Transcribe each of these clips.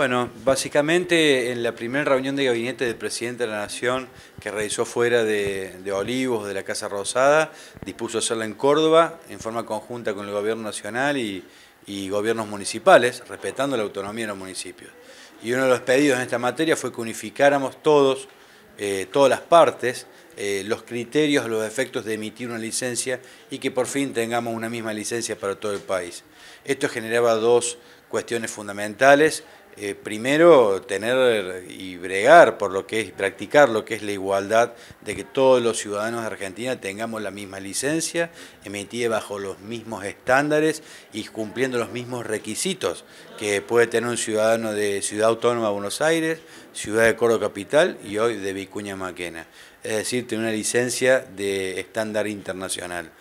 Bueno, básicamente en la primera reunión de gabinete del presidente de la Nación que realizó fuera de, Olivos, de la Casa Rosada, dispuso hacerla en Córdoba en forma conjunta con el gobierno nacional y, gobiernos municipales, respetando la autonomía de los municipios. Y uno de los pedidos en esta materia fue que unificáramos todos, eh, todas las partes, eh, los criterios, los efectos de emitir una licencia y que por fin tengamos una misma licencia para todo el país. Esto generaba dos cuestiones fundamentales eh, primero tener y bregar por lo que es, practicar lo que es la igualdad de que todos los ciudadanos de Argentina tengamos la misma licencia, emitida bajo los mismos estándares y cumpliendo los mismos requisitos que puede tener un ciudadano de Ciudad Autónoma de Buenos Aires, Ciudad de Córdoba Capital y hoy de Vicuña Maquena. Es decir, tener una licencia de estándar internacional.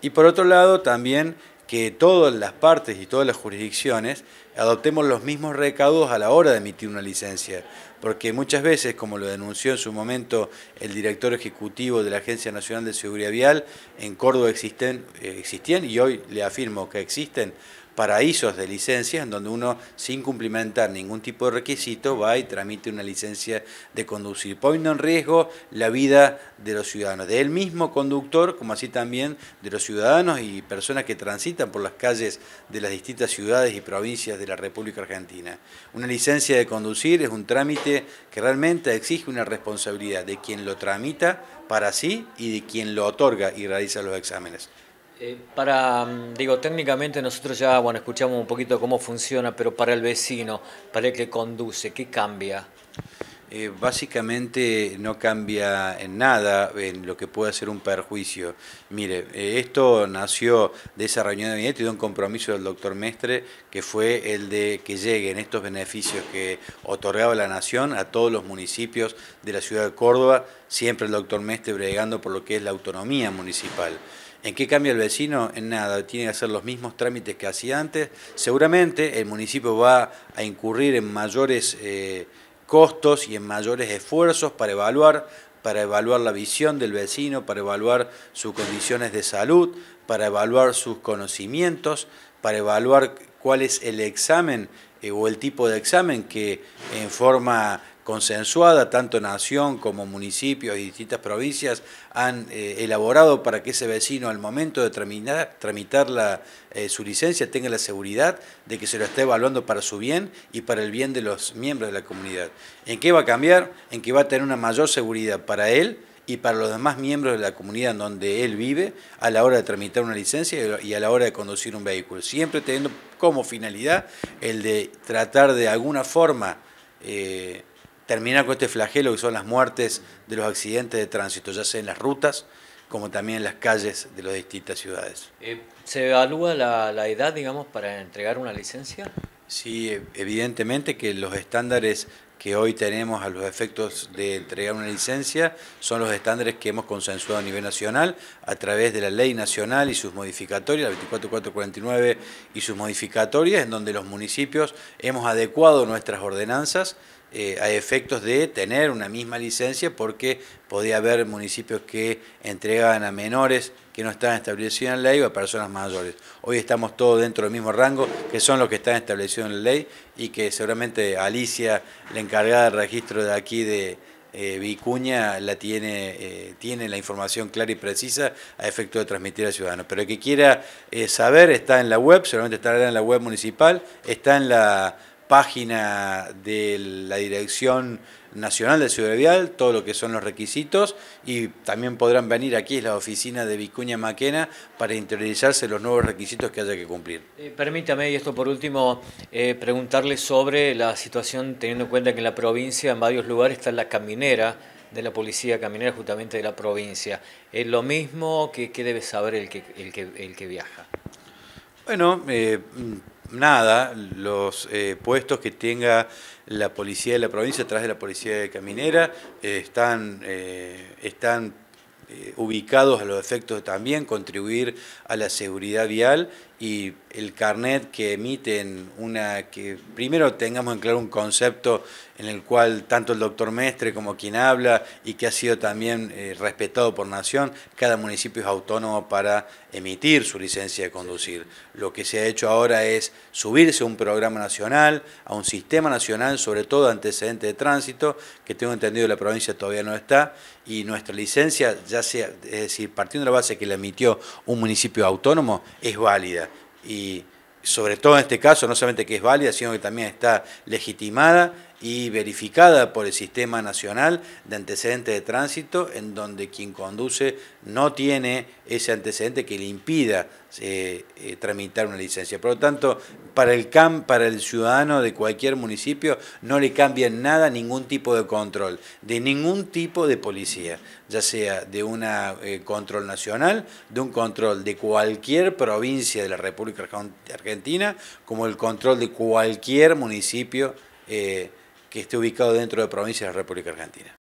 Y por otro lado, también que todas las partes y todas las jurisdicciones adoptemos los mismos recaudos a la hora de emitir una licencia, porque muchas veces, como lo denunció en su momento el director ejecutivo de la Agencia Nacional de Seguridad Vial, en Córdoba existen, eh, existían, y hoy le afirmo que existen paraísos de licencias en donde uno, sin cumplimentar ningún tipo de requisito, va y tramite una licencia de conducir, poniendo en riesgo la vida de los ciudadanos, del mismo conductor, como así también de los ciudadanos y personas que transitan por las calles de las distintas ciudades y provincias de la República Argentina. Una licencia de conducir es un trámite que realmente exige una responsabilidad de quien lo tramita para sí y de quien lo otorga y realiza los exámenes. Eh, para, mm, digo, técnicamente nosotros ya, bueno, escuchamos un poquito cómo funciona, pero para el vecino, para el que conduce, ¿qué cambia? Eh, básicamente no cambia en nada en lo que puede ser un perjuicio. Mire, eh, esto nació de esa reunión de gabinete y de un compromiso del doctor Mestre que fue el de que lleguen estos beneficios que otorgaba la Nación a todos los municipios de la ciudad de Córdoba, siempre el doctor Mestre bregando por lo que es la autonomía municipal. ¿En qué cambia el vecino? En nada, tiene que hacer los mismos trámites que hacía antes. Seguramente el municipio va a incurrir en mayores eh, costos y en mayores esfuerzos para evaluar, para evaluar la visión del vecino, para evaluar sus condiciones de salud, para evaluar sus conocimientos, para evaluar cuál es el examen eh, o el tipo de examen que en forma consensuada, tanto Nación como municipios y distintas provincias han eh, elaborado para que ese vecino al momento de tramitar, eh, su licencia tenga la seguridad de que se lo está evaluando para su bien y para el bien de los miembros de la comunidad. ¿En qué va a cambiar? En que va a tener una mayor seguridad para él y para los demás miembros de la comunidad en donde él vive a la hora de tramitar una licencia y a la hora de conducir un vehículo. Siempre teniendo como finalidad el de tratar de alguna forma eh, terminar con este flagelo que son las muertes de los accidentes de tránsito, ya sea en las rutas como también en las calles de las distintas ciudades. Eh, ¿Se evalúa la, la, edad, digamos, para entregar una licencia? Sí, e, evidentemente que los estándares que hoy tenemos a los efectos de entregar una licencia son los estándares que hemos consensuado a nivel nacional a través de la ley nacional y sus modificatorias, la 24449 y sus modificatorias, en donde los municipios hemos adecuado nuestras ordenanzas eh, a efectos de tener una misma licencia porque podía haber municipios que entregaban a menores que no estaban establecidos en la ley o a personas mayores. Hoy estamos todos dentro del mismo rango, que son los que están establecidos en la ley y que seguramente Alicia, la encargada del registro de aquí de eh, Vicuña, la tiene, eh, tiene la información clara y precisa a efecto de transmitir al ciudadano. Pero el que quiera saber está en la web, seguramente estará en la web municipal, está en la página de la Dirección Nacional de ciudad Vial, todo lo que son los requisitos, y también podrán venir aquí a la oficina de Vicuña Maquena para interiorizarse los nuevos requisitos que haya que cumplir. Eh, permítame, y esto por último, eh, preguntarle sobre la situación, teniendo en cuenta que en la provincia, en varios lugares, está la caminera de la policía caminera justamente de la provincia. ¿Es lo mismo que, que debe saber el que, el que, el que viaja? Bueno, eh, nada, los eh, puestos que tenga la policía de la provincia, atrás de la policía de Caminera, eh, están, eh, están ubicados a los efectos de también contribuir a la seguridad vial y el carnet que emiten una que primero tengamos en claro un concepto en el cual tanto el doctor Mestre como quien habla y que ha sido también eh, respetado por nación, cada municipio es autónomo para emitir su licencia de conducir. Lo que se ha hecho ahora es subirse a un programa nacional, a un sistema nacional, sobre todo antecedente de tránsito, que tengo entendido la provincia todavía no está, y nuestra licencia, ya sea, es decir, partiendo de la base que la emitió un municipio autónomo, es válida y sobre todo en este caso, no solamente que es válida, sino que también está legitimada y verificada por el Sistema Nacional de Antecedentes de Tránsito, en donde quien conduce no tiene ese antecedente que le impida eh, eh, tramitar una licencia. Por lo tanto, para el, CAM, para el ciudadano de cualquier municipio no le cambia nada ningún tipo de control, de ningún tipo de policía, ya sea de un eh, control nacional, de un control de cualquier provincia de la República Argentina, como el control de cualquier municipio que esté ubicado dentro de provincias de la República Argentina.